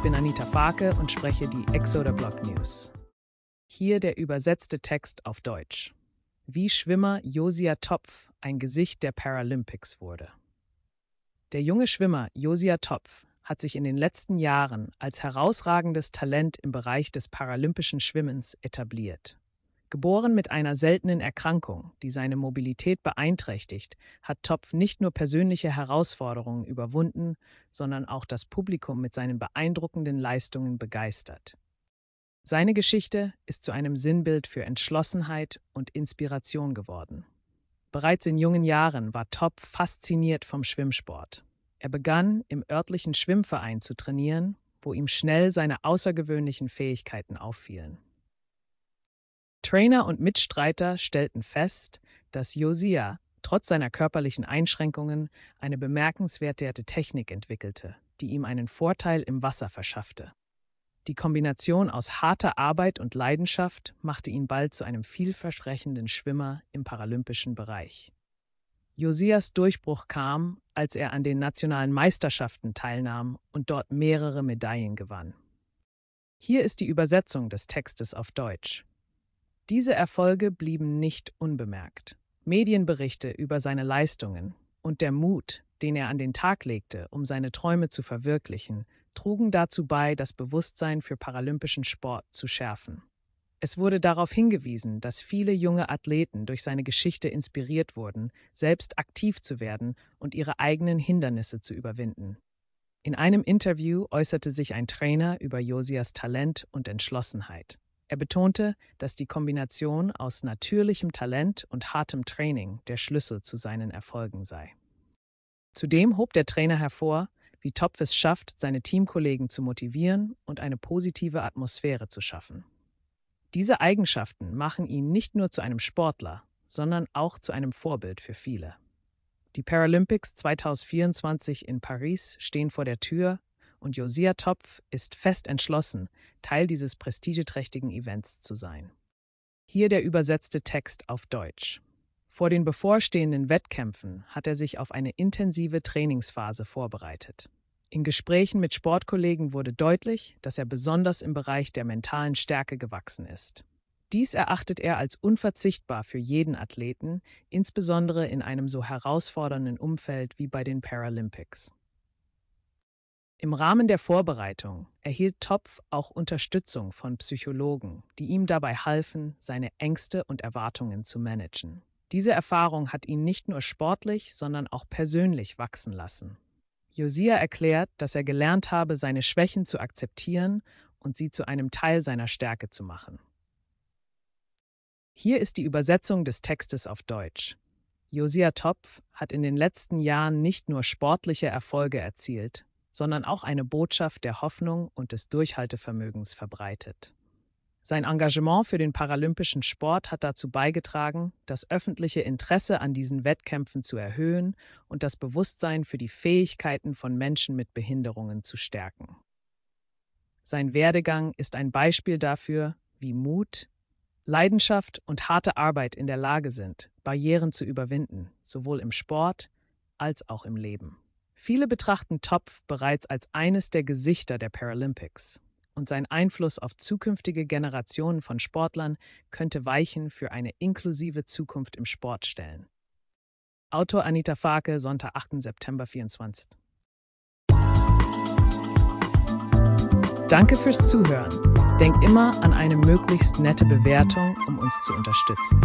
Ich bin Anita Farke und spreche die Exoder Blog News. Hier der übersetzte Text auf Deutsch. Wie Schwimmer Josia Topf ein Gesicht der Paralympics wurde. Der junge Schwimmer Josia Topf hat sich in den letzten Jahren als herausragendes Talent im Bereich des paralympischen Schwimmens etabliert. Geboren mit einer seltenen Erkrankung, die seine Mobilität beeinträchtigt, hat Topf nicht nur persönliche Herausforderungen überwunden, sondern auch das Publikum mit seinen beeindruckenden Leistungen begeistert. Seine Geschichte ist zu einem Sinnbild für Entschlossenheit und Inspiration geworden. Bereits in jungen Jahren war Topf fasziniert vom Schwimmsport. Er begann, im örtlichen Schwimmverein zu trainieren, wo ihm schnell seine außergewöhnlichen Fähigkeiten auffielen. Trainer und Mitstreiter stellten fest, dass Josia trotz seiner körperlichen Einschränkungen eine bemerkenswerte Technik entwickelte, die ihm einen Vorteil im Wasser verschaffte. Die Kombination aus harter Arbeit und Leidenschaft machte ihn bald zu einem vielversprechenden Schwimmer im paralympischen Bereich. Josias Durchbruch kam, als er an den nationalen Meisterschaften teilnahm und dort mehrere Medaillen gewann. Hier ist die Übersetzung des Textes auf Deutsch. Diese Erfolge blieben nicht unbemerkt. Medienberichte über seine Leistungen und der Mut, den er an den Tag legte, um seine Träume zu verwirklichen, trugen dazu bei, das Bewusstsein für paralympischen Sport zu schärfen. Es wurde darauf hingewiesen, dass viele junge Athleten durch seine Geschichte inspiriert wurden, selbst aktiv zu werden und ihre eigenen Hindernisse zu überwinden. In einem Interview äußerte sich ein Trainer über Josias Talent und Entschlossenheit. Er betonte, dass die Kombination aus natürlichem Talent und hartem Training der Schlüssel zu seinen Erfolgen sei. Zudem hob der Trainer hervor, wie Topf es schafft, seine Teamkollegen zu motivieren und eine positive Atmosphäre zu schaffen. Diese Eigenschaften machen ihn nicht nur zu einem Sportler, sondern auch zu einem Vorbild für viele. Die Paralympics 2024 in Paris stehen vor der Tür und Josia Topf ist fest entschlossen, Teil dieses prestigeträchtigen Events zu sein. Hier der übersetzte Text auf Deutsch. Vor den bevorstehenden Wettkämpfen hat er sich auf eine intensive Trainingsphase vorbereitet. In Gesprächen mit Sportkollegen wurde deutlich, dass er besonders im Bereich der mentalen Stärke gewachsen ist. Dies erachtet er als unverzichtbar für jeden Athleten, insbesondere in einem so herausfordernden Umfeld wie bei den Paralympics. Im Rahmen der Vorbereitung erhielt Topf auch Unterstützung von Psychologen, die ihm dabei halfen, seine Ängste und Erwartungen zu managen. Diese Erfahrung hat ihn nicht nur sportlich, sondern auch persönlich wachsen lassen. Josia erklärt, dass er gelernt habe, seine Schwächen zu akzeptieren und sie zu einem Teil seiner Stärke zu machen. Hier ist die Übersetzung des Textes auf Deutsch. Josia Topf hat in den letzten Jahren nicht nur sportliche Erfolge erzielt, sondern auch eine Botschaft der Hoffnung und des Durchhaltevermögens verbreitet. Sein Engagement für den paralympischen Sport hat dazu beigetragen, das öffentliche Interesse an diesen Wettkämpfen zu erhöhen und das Bewusstsein für die Fähigkeiten von Menschen mit Behinderungen zu stärken. Sein Werdegang ist ein Beispiel dafür, wie Mut, Leidenschaft und harte Arbeit in der Lage sind, Barrieren zu überwinden, sowohl im Sport als auch im Leben. Viele betrachten Topf bereits als eines der Gesichter der Paralympics und sein Einfluss auf zukünftige Generationen von Sportlern könnte Weichen für eine inklusive Zukunft im Sport stellen. Autor Anita Farke, Sonntag, 8. September 24. Danke fürs Zuhören. Denk immer an eine möglichst nette Bewertung, um uns zu unterstützen.